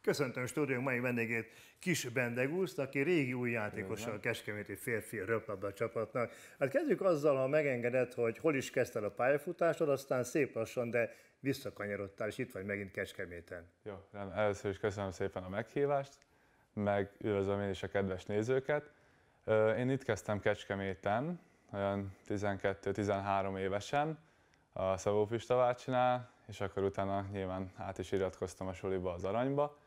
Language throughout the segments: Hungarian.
Köszöntöm stúdiónk mai vendégét, Kis Bendegúzt, aki régi új játékosa a Keskeméti férfi röplabda csapatnak. Hát kezdjük azzal, ha megengedett, hogy hol is kezdted a pályafutásod, aztán szép lassan, de visszakanyarodtál, és itt vagy megint Keskeméten. Jó, nem, először is köszönöm szépen a meghívást, meg üdvözlöm én is a kedves nézőket. Én itt kezdtem Kecskeméten, olyan 12-13 évesen, a Szabó Pistavárcsinál, és akkor utána nyilván át is iratkoztam a suliba az aranyba,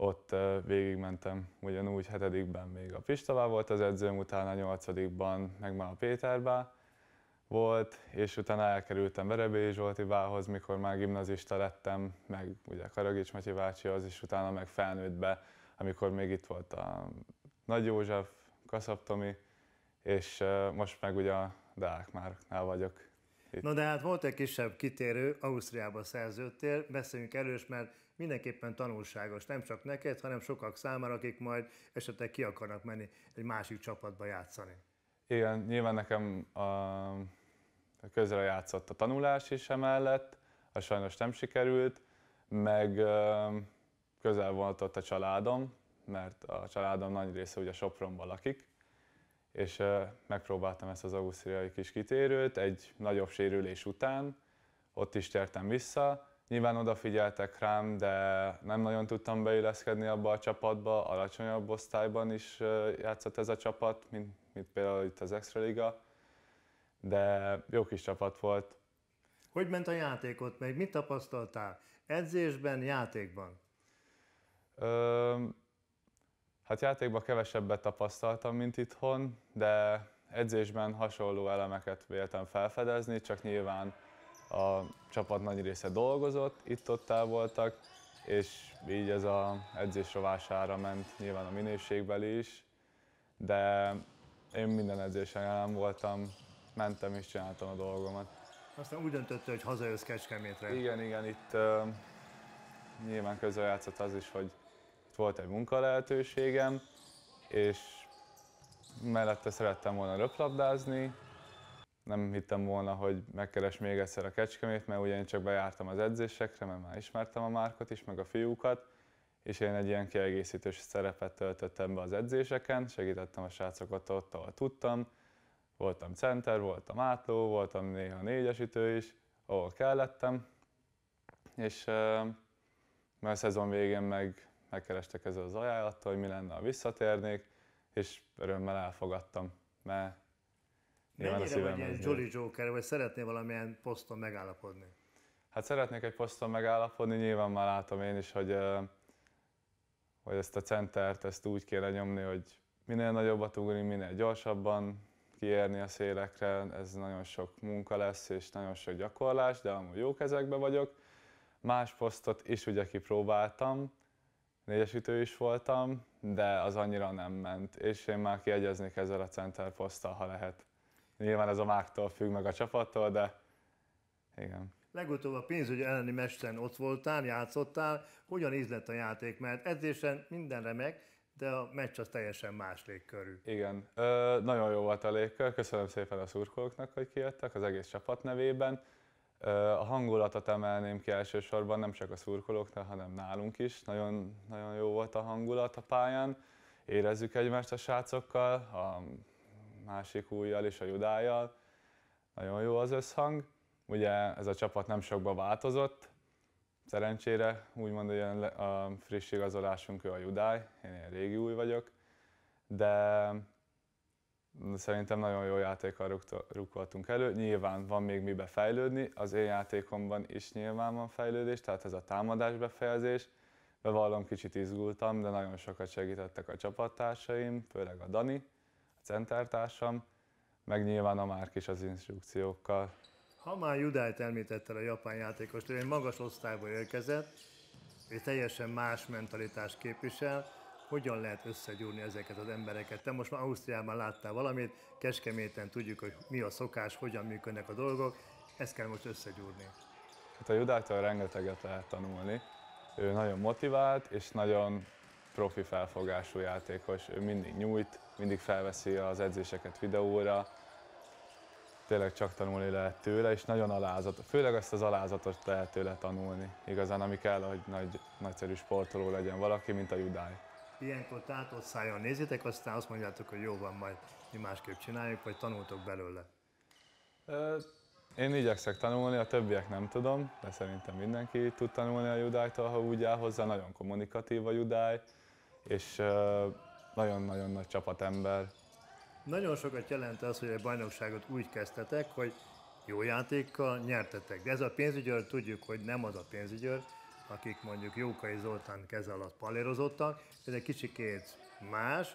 ott végigmentem ugyanúgy hetedikben még a Pistavá volt az edzőm, utána nyolcadikban meg már a Péterbá volt, és utána elkerültem Verebélyi Zsoltivához, mikor már gimnazista lettem, meg ugye Karagics Matyi bácsihoz, és utána meg felnőttbe, amikor még itt volt a Nagy József, Kaszab Tomi, és most meg ugye a Deák Márknál vagyok. Itt. Na de hát volt egy kisebb kitérő, Ausztriába szerződtél, beszéljünk elős, mert mindenképpen tanulságos, nem csak neked, hanem sokak számára, akik majd esetleg ki akarnak menni egy másik csapatba játszani. Igen, nyilván nekem a, közre játszott a tanulás is emellett, a sajnos nem sikerült, meg közel volt ott a családom, mert a családom nagy része ugye Sopronban lakik, és megpróbáltam ezt az ausztriai kis kitérőt egy nagyobb sérülés után, ott is tértem vissza, Nyilván odafigyeltek rám, de nem nagyon tudtam beilleszkedni abba a csapatba, alacsonyabb osztályban is játszott ez a csapat, mint, mint például itt az Extra Liga, de jó kis csapat volt. Hogy ment a játékot meg? Mit tapasztaltál? Edzésben, játékban? Ö, hát játékban kevesebbet tapasztaltam, mint itthon, de edzésben hasonló elemeket véltem felfedezni, csak nyilván a csapat nagy része dolgozott, itt-ott voltak, és így ez a edzés rovására ment nyilván a minőségbeli is, de én minden edzésen jelen voltam, mentem és csináltam a dolgomat. Aztán úgy döntöttél, hogy hazajössz Kecskemétre. Igen, igen, itt uh, nyilván játszott az is, hogy itt volt egy munkalehetőségem, és mellette szerettem volna röplabdázni, nem hittem volna, hogy megkeres még egyszer a Kecskemét, mert ugye én csak bejártam az edzésekre, mert már ismertem a Márkot is, meg a fiúkat, és én egy ilyen kiegészítős szerepet töltöttem be az edzéseken, segítettem a srácokat ott, ahol tudtam, voltam center, voltam átló, voltam néha négyesítő is, ahol kellettem, és mert a szezon végén meg megkerestek ezzel az ajánlattal, hogy mi lenne, ha visszatérnék, és örömmel elfogadtam, mert Mennyire vagy ilyen Jolly Joker, vagy szeretnél valamilyen poszton megállapodni? Hát szeretnék egy poszton megállapodni, nyilván már látom én is, hogy, hogy ezt a centert ezt úgy kéne nyomni, hogy minél nagyobbat ugrani, minél gyorsabban kiérni a szélekre, ez nagyon sok munka lesz és nagyon sok gyakorlás, de amúgy jó kezekbe vagyok. Más posztot is ugye kipróbáltam, négyesítő is voltam, de az annyira nem ment, és én már kiegyezni ezzel a center poszttal, ha lehet. Nyilván ez a máktól függ, meg a csapattól, de igen. Legutóbb a pénzügy elleni meccsen ott voltál, játszottál. Hogyan ízlett a játék? Mert edzésen minden remek, de a meccs az teljesen más légkörű. Igen, Ö, nagyon jó volt a légkör, köszönöm szépen a szurkolóknak, hogy kijöttek az egész csapat nevében. Ö, a hangulatot emelném ki elsősorban nem csak a szurkolóknak, hanem nálunk is. Nagyon, nagyon jó volt a hangulat a pályán, érezzük egymást a srácokkal, a másik újjal és a Judájjal. Nagyon jó az összhang. Ugye ez a csapat nem sokba változott, szerencsére úgymond hogy a friss igazolásunk ő a Judáj, én ilyen régi új vagyok, de szerintem nagyon jó játékkal rukkoltunk elő. Nyilván van még mibe fejlődni, az én játékomban is nyilván van fejlődés, tehát ez a támadás befejezés. Bevallom, kicsit izgultam, de nagyon sokat segítettek a csapattársaim, főleg a Dani, centertársam, meg nyilván a Márk is az instrukciókkal. Ha már Judájt említette a japán játékost, ő egy magas osztályból érkezett, és teljesen más mentalitást képvisel, hogyan lehet összegyúrni ezeket az embereket? Te most már Ausztriában láttál valamit, keskeméten tudjuk, hogy mi a szokás, hogyan működnek a dolgok, ezt kell most összegyúrni. Hát a Judától rengeteget lehet tanulni. Ő nagyon motivált, és nagyon profi felfogású játékos, ő mindig nyújt, mindig felveszi az edzéseket videóra, tényleg csak tanulni lehet tőle, és nagyon alázat, főleg ezt az alázatot lehet tőle tanulni. Igazán, ami kell, hogy nagy, nagyszerű sportoló legyen valaki, mint a Judály. Ilyenkor tátott szájon nézitek, aztán azt mondjátok, hogy jó van, majd mi másképp csináljuk, vagy tanultok belőle? Én igyekszek tanulni, a többiek nem tudom, de szerintem mindenki tud tanulni a judájtól, ha úgy áll hozzá. Nagyon kommunikatív a Judály, és nagyon-nagyon nagy csapatember. Nagyon sokat jelent az, hogy a bajnokságot úgy kezdtetek, hogy jó játékkal nyertetek. De ez a pénzügyőr, tudjuk, hogy nem az a pénzügyőr, akik mondjuk Jókai Zoltán keze alatt palérozottak, ez egy kicsikét más,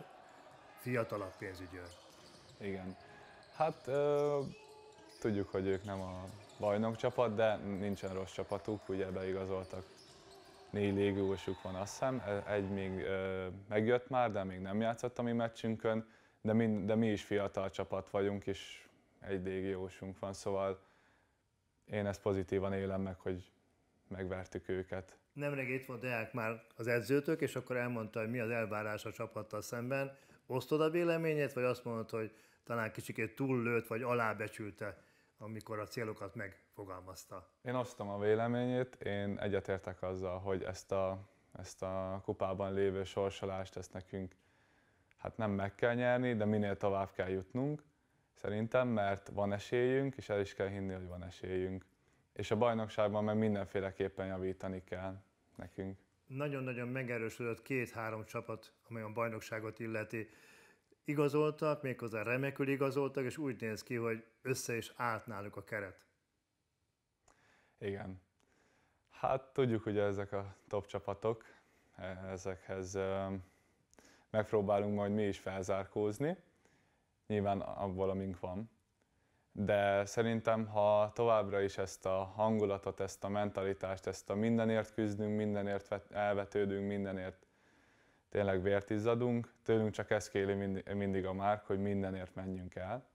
fiatalabb pénzügyőr. Igen. Hát ö, tudjuk, hogy ők nem a bajnok csapat, de nincsen rossz csapatuk, ugye beigazoltak négy légiósuk van, azt hiszem, e, egy még megjött már, de még nem játszott a mi meccsünkön, de mi, de mi is fiatal csapat vagyunk, és egy légiósunk van, szóval én ezt pozitívan élem meg, hogy megvertük őket. Nemrég itt volt Deák már az edzőtök, és akkor elmondta, hogy mi az elvárás a csapattal szemben. Osztod a véleményét, vagy azt mondod, hogy talán kicsikét túllőtt, vagy alábecsülte amikor a célokat megfogalmazta. Én osztom a véleményét, én egyetértek azzal, hogy ezt a, ezt a kupában lévő sorsolást, ezt nekünk hát nem meg kell nyerni, de minél tovább kell jutnunk, szerintem, mert van esélyünk, és el is kell hinni, hogy van esélyünk. És a bajnokságban meg mindenféleképpen javítani kell nekünk. Nagyon-nagyon megerősödött két-három csapat, amely a bajnokságot illeti igazoltak, méghozzá remekül igazoltak, és úgy néz ki, hogy össze is állt náluk a keret. Igen. Hát tudjuk hogy ezek a top csapatok, e, ezekhez e, megpróbálunk majd mi is felzárkózni, nyilván abból, amink van. De szerintem, ha továbbra is ezt a hangulatot, ezt a mentalitást, ezt a mindenért küzdünk, mindenért elvetődünk, mindenért tényleg vért izzadunk, tőlünk csak ezt kéli mindig a márk, hogy mindenért menjünk el.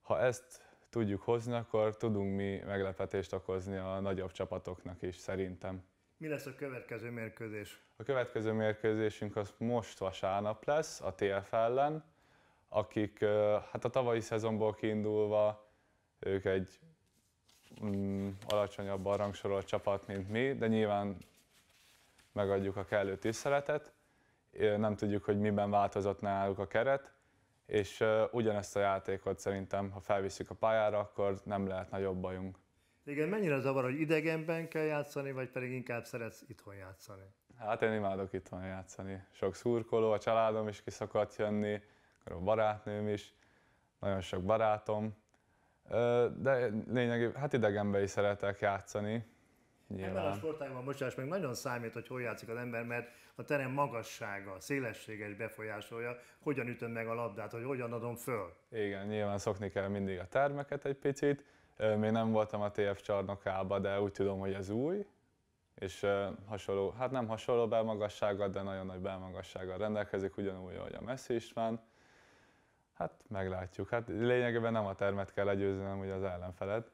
Ha ezt tudjuk hozni, akkor tudunk mi meglepetést okozni a nagyobb csapatoknak is, szerintem. Mi lesz a következő mérkőzés? A következő mérkőzésünk az most vasárnap lesz, a TF ellen, akik hát a tavalyi szezonból kiindulva ők egy mm, alacsonyabb rangsorolt csapat, mint mi, de nyilván megadjuk a kellő tiszteletet nem tudjuk, hogy miben változott náluk a keret, és ugyanezt a játékot szerintem, ha felviszük a pályára, akkor nem lehet nagyobb bajunk. Igen, mennyire zavar, hogy idegenben kell játszani, vagy pedig inkább szeretsz itthon játszani? Hát én imádok itthon játszani. Sok szurkoló, a családom is szokott jönni, akkor a barátnőm is, nagyon sok barátom. De lényegében, hát idegenben is szeretek játszani, Nyilván. Ebben a sportágban, bocsáss meg, nagyon számít, hogy hol játszik az ember, mert a terem magassága, szélessége is befolyásolja, hogyan ütöm meg a labdát, hogy hogyan adom föl. Igen, nyilván szokni kell mindig a termeket egy picit. Még nem voltam a TF csarnokába, de úgy tudom, hogy ez új, és hasonló, hát nem hasonló belmagassággal, de nagyon nagy belmagassággal rendelkezik, ugyanúgy, ahogy a Messi van. Hát meglátjuk. Hát lényegében nem a termet kell legyőzni, hanem ugye az ellenfelet.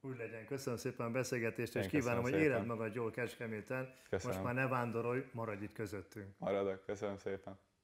Úgy legyen. Köszönöm szépen a beszélgetést, Én és kívánom, szépen. hogy éred magad jól Kecskeméten. Köszönöm. Most már ne vándorolj, maradj itt közöttünk. Maradok. Köszönöm szépen.